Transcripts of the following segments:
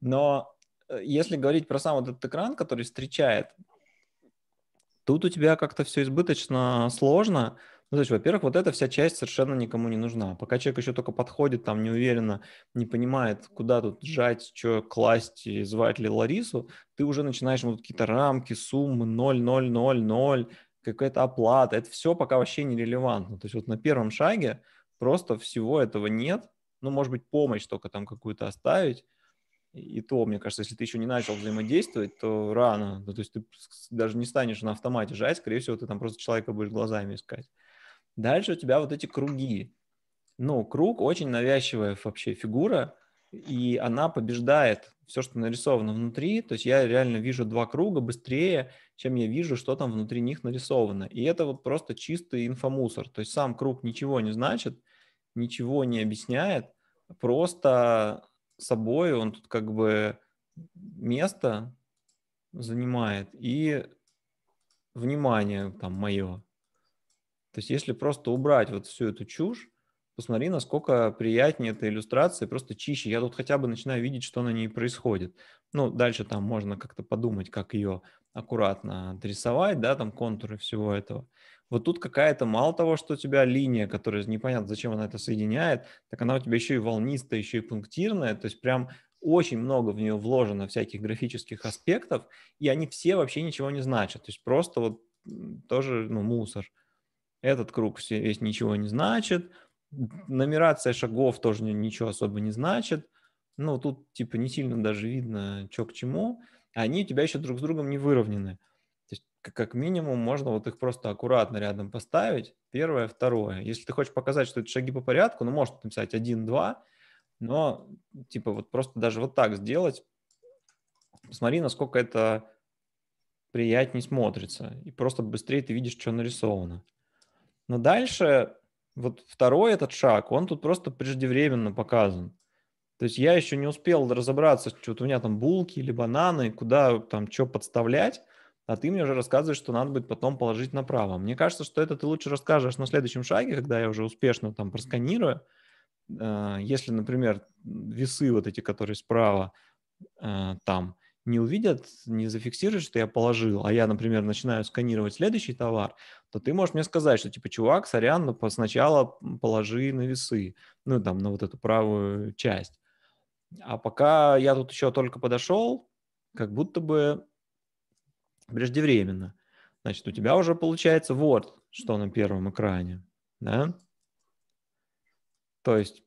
Но э, если говорить про сам вот этот экран, который встречает, тут у тебя как-то все избыточно сложно. Ну, то есть, во-первых, вот эта вся часть совершенно никому не нужна. Пока человек еще только подходит, там неуверенно, не понимает, куда тут жать, что класть, и звать ли Ларису, ты уже начинаешь ему вот какие-то рамки, суммы 0, 0, 0, 0, какая-то оплата. Это все пока вообще не релевантно. То есть вот на первом шаге просто всего этого нет. Ну, может быть, помощь только там какую-то оставить, и то, мне кажется, если ты еще не начал взаимодействовать, то рано. Ну, то есть ты даже не станешь на автомате жать, скорее всего, ты там просто человека будешь глазами искать. Дальше у тебя вот эти круги. Ну, круг очень навязчивая вообще фигура, и она побеждает все, что нарисовано внутри. То есть я реально вижу два круга быстрее, чем я вижу, что там внутри них нарисовано. И это вот просто чистый инфомусор. То есть сам круг ничего не значит, ничего не объясняет, просто собой, он тут как бы место занимает и внимание там мое. То есть если просто убрать вот всю эту чушь, посмотри, насколько приятнее эта иллюстрация, просто чище. Я тут хотя бы начинаю видеть, что на ней происходит. Ну, дальше там можно как-то подумать, как ее аккуратно дорисовать, да, там контуры всего этого. Вот тут какая-то, мало того, что у тебя линия, которая непонятно, зачем она это соединяет, так она у тебя еще и волнистая, еще и пунктирная, то есть прям очень много в нее вложено всяких графических аспектов, и они все вообще ничего не значат. То есть просто вот тоже ну, мусор. Этот круг весь ничего не значит, Нумерация шагов тоже ничего особо не значит. Ну, тут типа не сильно даже видно, что к чему. а Они у тебя еще друг с другом не выровнены. То есть, как минимум, можно вот их просто аккуратно рядом поставить. Первое, второе. Если ты хочешь показать, что это шаги по порядку, ну, может написать 1, 2, но типа вот просто даже вот так сделать. смотри, насколько это приятнее смотрится. И просто быстрее ты видишь, что нарисовано. Но дальше вот второй этот шаг, он тут просто преждевременно показан. То есть я еще не успел разобраться, что у меня там булки или бананы, куда там что подставлять, а ты мне уже рассказываешь, что надо будет потом положить направо. Мне кажется, что это ты лучше расскажешь на следующем шаге, когда я уже успешно там просканирую. Э, если, например, весы вот эти, которые справа э, там – не увидят, не зафиксируют, что я положил, а я, например, начинаю сканировать следующий товар, то ты можешь мне сказать, что типа, чувак, сорян, но ну, сначала положи на весы, ну там на вот эту правую часть. А пока я тут еще только подошел, как будто бы преждевременно. Значит, у тебя уже получается вот, что на первом экране, да? То есть,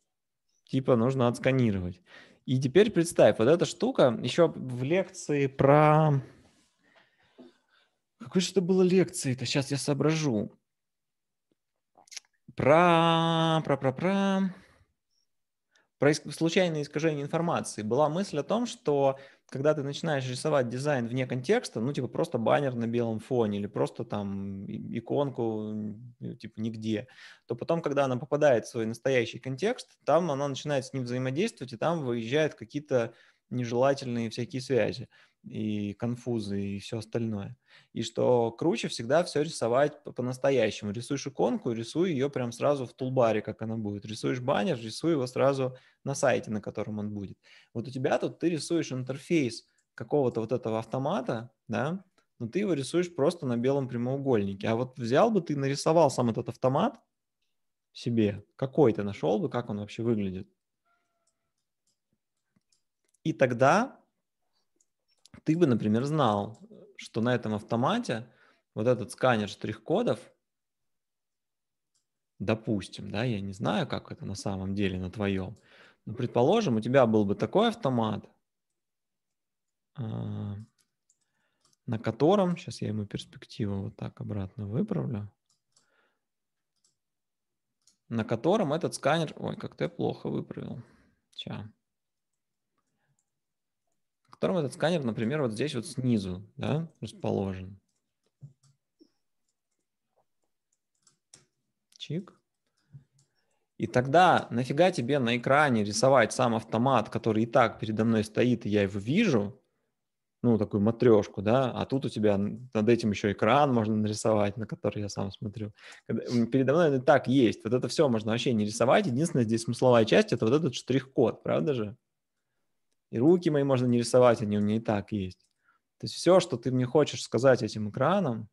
типа, нужно отсканировать. И теперь представь, вот эта штука еще в лекции про... Какой же это было лекции-то? Сейчас я соображу. Про... Про... Про... Про... Про случайное искажение информации. Была мысль о том, что когда ты начинаешь рисовать дизайн вне контекста, ну, типа просто баннер на белом фоне или просто там иконку, э, типа нигде, то потом, когда она попадает в свой настоящий контекст, там она начинает с ним взаимодействовать, и там выезжают какие-то нежелательные всякие связи и конфузы и все остальное. И что круче всегда все рисовать по-настоящему. Рисуешь иконку, рисуй ее прям сразу в тулбаре, как она будет. Рисуешь баннер, рисуй его сразу на сайте, на котором он будет. Вот у тебя тут ты рисуешь интерфейс какого-то вот этого автомата, да, но ты его рисуешь просто на белом прямоугольнике. А вот взял бы ты, нарисовал сам этот автомат себе, какой ты нашел бы, как он вообще выглядит. И тогда ты бы, например, знал, что на этом автомате вот этот сканер штрих-кодов, допустим, да, я не знаю, как это на самом деле на твоем, но предположим, у тебя был бы такой автомат, а, на котором, сейчас я ему перспективу вот так обратно выправлю, на котором этот сканер, ой, как-то я плохо выправил, сейчас котором этот сканер, например, вот здесь вот снизу да, расположен. Чик. И тогда нафига тебе на экране рисовать сам автомат, который и так передо мной стоит, и я его вижу, ну, такую матрешку, да, а тут у тебя над этим еще экран можно нарисовать, на который я сам смотрю. Передо мной это так есть. Вот это все можно вообще не рисовать. Единственное, здесь смысловая часть — это вот этот штрих-код, правда же? и руки мои можно не рисовать, они у меня и так есть. То есть все, что ты мне хочешь сказать этим экраном,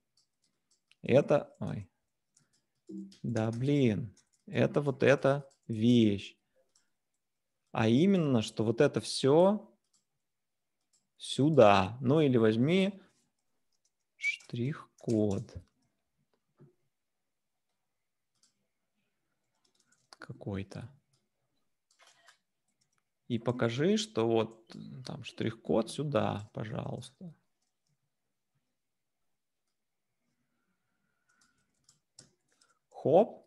это... Ой. Да, блин. Это вот эта вещь. А именно, что вот это все сюда. Ну или возьми штрих-код. Какой-то и покажи, что вот там штрих-код сюда, пожалуйста. Хоп.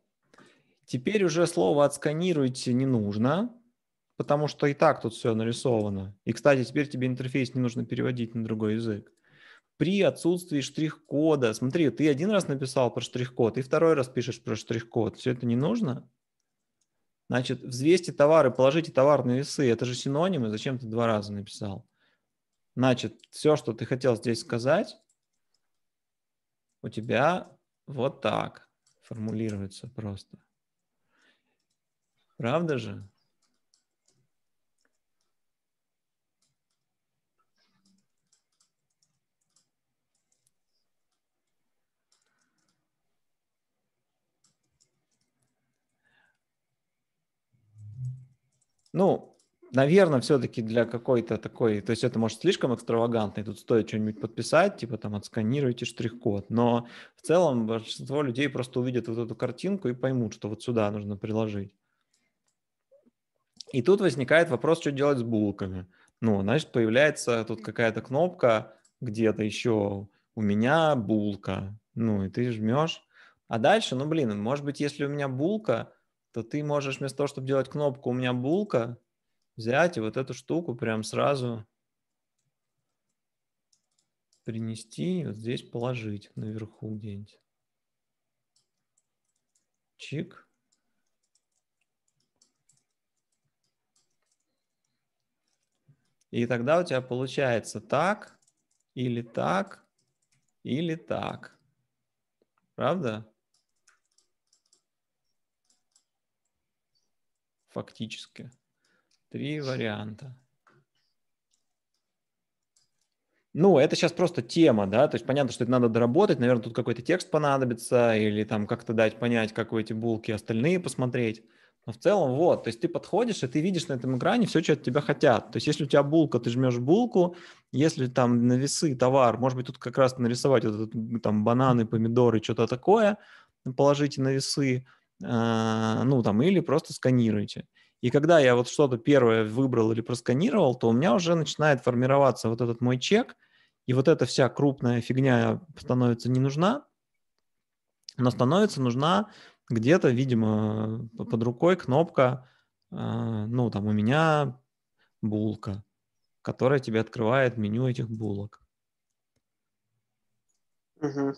Теперь уже слово отсканируйте не нужно, потому что и так тут все нарисовано. И, кстати, теперь тебе интерфейс не нужно переводить на другой язык. При отсутствии штрих-кода. Смотри, ты один раз написал про штрих-код, и второй раз пишешь про штрих-код. Все это не нужно? Значит, взвесьте товары, положите товар на весы. Это же синонимы. Зачем ты два раза написал? Значит, все, что ты хотел здесь сказать, у тебя вот так формулируется просто. Правда же? Ну, наверное, все-таки для какой-то такой, то есть это может слишком экстравагантный, тут стоит что-нибудь подписать, типа там отсканируйте штрих-код, но в целом большинство людей просто увидят вот эту картинку и поймут, что вот сюда нужно приложить. И тут возникает вопрос, что делать с булками. Ну, значит, появляется тут какая-то кнопка где-то еще «У меня булка», ну, и ты жмешь. А дальше, ну, блин, может быть, если у меня булка, то ты можешь вместо того, чтобы делать кнопку «У меня булка», взять и вот эту штуку прям сразу принести и вот здесь положить наверху где-нибудь. Чик. И тогда у тебя получается так, или так, или так. Правда? фактически. Три варианта. Ну, это сейчас просто тема, да, то есть понятно, что это надо доработать, наверное, тут какой-то текст понадобится или там как-то дать понять, как у эти булки остальные посмотреть. Но в целом вот, то есть ты подходишь, и ты видишь на этом экране все, что от тебя хотят. То есть если у тебя булка, ты жмешь булку, если там на весы товар, может быть, тут как раз нарисовать вот, там бананы, помидоры, что-то такое, положите на весы, а, ну там, или просто сканируйте. И когда я вот что-то первое выбрал или просканировал, то у меня уже начинает формироваться вот этот мой чек, и вот эта вся крупная фигня становится не нужна, но становится нужна где-то, видимо, под рукой кнопка, а, ну там у меня булка, которая тебе открывает меню этих булок. Угу.